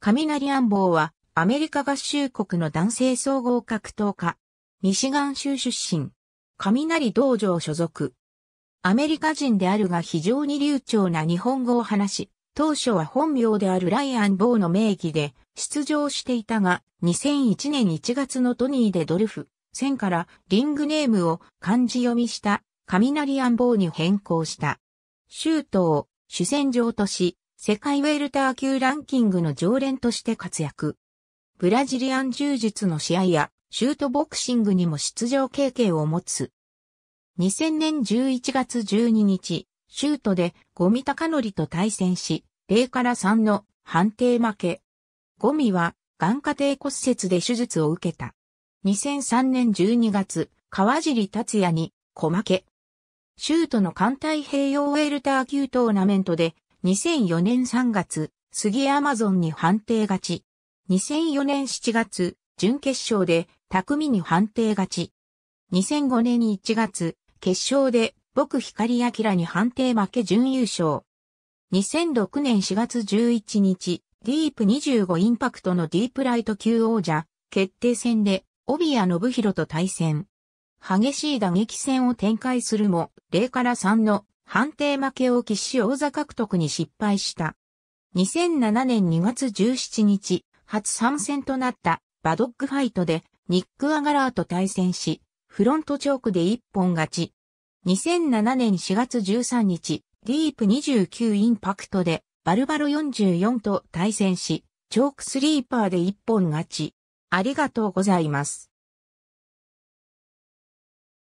雷暗棒は、アメリカ合衆国の男性総合格闘家。ミシガン州出身。雷道場所属。アメリカ人であるが非常に流暢な日本語を話し、当初は本名であるライアン・ボーの名義で出場していたが、2001年1月のトニーでドルフ、戦からリングネームを漢字読みした雷暗棒に変更した。州都を主戦場とし、世界ウェルター級ランキングの常連として活躍。ブラジリアン柔術の試合や、シュートボクシングにも出場経験を持つ。2000年11月12日、シュートでゴミ高則と対戦し、0から3の判定負け。ゴミは眼下底骨折で手術を受けた。2003年12月、川尻達也に小負け。シュートの艦隊併用ウェルター級トーナメントで2004年3月、杉山ゾンに判定勝ち。2004年7月、準決勝で匠に判定勝ち。2005年1月、決勝で僕光明に判定負け準優勝。2006年4月11日、ディープ25インパクトのディープライト級王者、決定戦で、帯谷信弘と対戦。激しい打撃戦を展開するも、0から3の判定負けを喫し王座獲得に失敗した。2007年2月17日、初参戦となったバドッグファイトでニック・アガラーと対戦し、フロントチョークで一本勝ち。2007年4月13日、ディープ29インパクトでバルバロ44と対戦し、チョークスリーパーで一本勝ち。ありがとうございます。